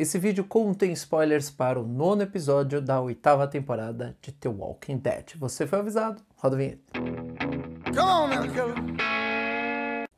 Esse vídeo contém spoilers para o nono episódio da oitava temporada de The Walking Dead. Você foi avisado? Roda a vinheta.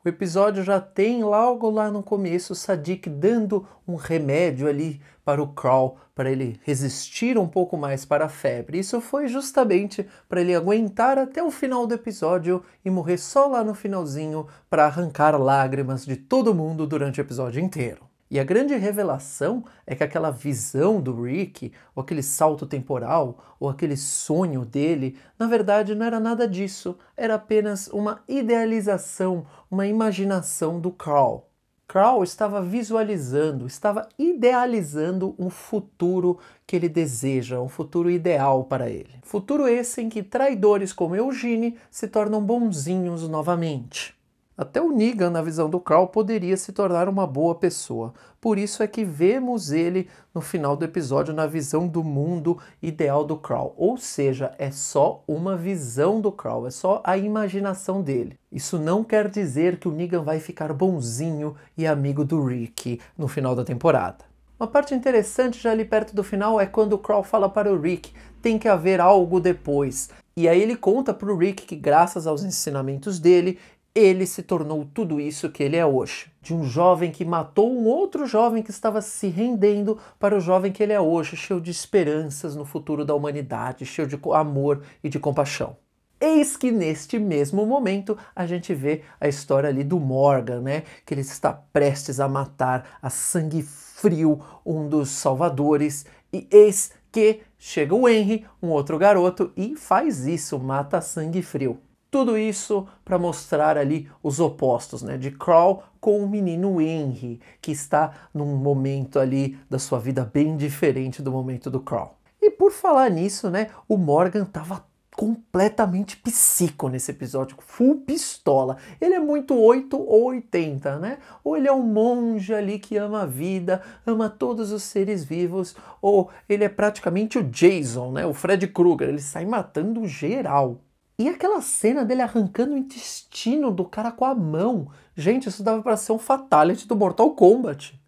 O episódio já tem logo lá no começo Sadik dando um remédio ali para o Crawl, para ele resistir um pouco mais para a febre. Isso foi justamente para ele aguentar até o final do episódio e morrer só lá no finalzinho para arrancar lágrimas de todo mundo durante o episódio inteiro. E a grande revelação é que aquela visão do Rick, ou aquele salto temporal, ou aquele sonho dele, na verdade não era nada disso, era apenas uma idealização, uma imaginação do Carl. Carl estava visualizando, estava idealizando um futuro que ele deseja, um futuro ideal para ele. Futuro esse em que traidores como Eugene se tornam bonzinhos novamente. Até o Negan, na visão do Carl, poderia se tornar uma boa pessoa. Por isso é que vemos ele no final do episódio na visão do mundo ideal do Carl. Ou seja, é só uma visão do Carl, é só a imaginação dele. Isso não quer dizer que o Negan vai ficar bonzinho e amigo do Rick no final da temporada. Uma parte interessante já ali perto do final é quando o Carl fala para o Rick: tem que haver algo depois. E aí ele conta para o Rick que graças aos ensinamentos dele, ele se tornou tudo isso que ele é hoje. De um jovem que matou um outro jovem que estava se rendendo para o jovem que ele é hoje, cheio de esperanças no futuro da humanidade, cheio de amor e de compaixão. Eis que neste mesmo momento a gente vê a história ali do Morgan, né? Que ele está prestes a matar a sangue frio um dos salvadores, e eis que chega o Henry, um outro garoto, e faz isso, mata a sangue frio. Tudo isso para mostrar ali os opostos, né? De Crawl com o menino Henry, que está num momento ali da sua vida bem diferente do momento do Crawl. E por falar nisso, né? O Morgan tava completamente psico nesse episódio, full pistola. Ele é muito 8 ou 80, né? Ou ele é um monge ali que ama a vida, ama todos os seres vivos, ou ele é praticamente o Jason, né? O Fred Krueger, ele sai matando geral. E aquela cena dele arrancando o intestino do cara com a mão. Gente, isso dava para ser um fatality do Mortal Kombat.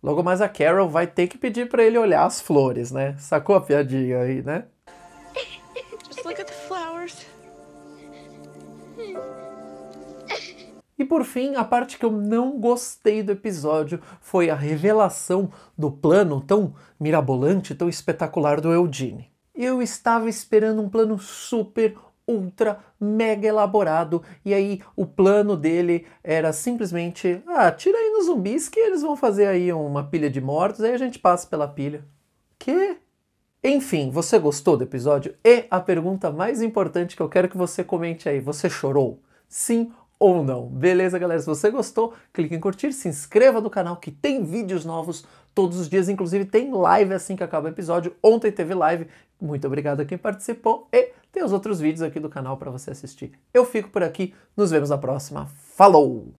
Logo mais a Carol vai ter que pedir para ele olhar as flores, né? Sacou a piadinha aí, né? Just look at the flowers. E por fim, a parte que eu não gostei do episódio foi a revelação do plano tão mirabolante, tão espetacular do Eugene. Eu estava esperando um plano super ultra mega elaborado e aí o plano dele era simplesmente ah tira aí nos zumbis que eles vão fazer aí uma pilha de mortos aí a gente passa pela pilha que enfim você gostou do episódio e a pergunta mais importante que eu quero que você comente aí você chorou sim ou não. Beleza, galera? Se você gostou, clique em curtir, se inscreva no canal que tem vídeos novos todos os dias, inclusive tem live assim que acaba o episódio. Ontem teve live. Muito obrigado a quem participou e tem os outros vídeos aqui do canal para você assistir. Eu fico por aqui, nos vemos na próxima. Falou!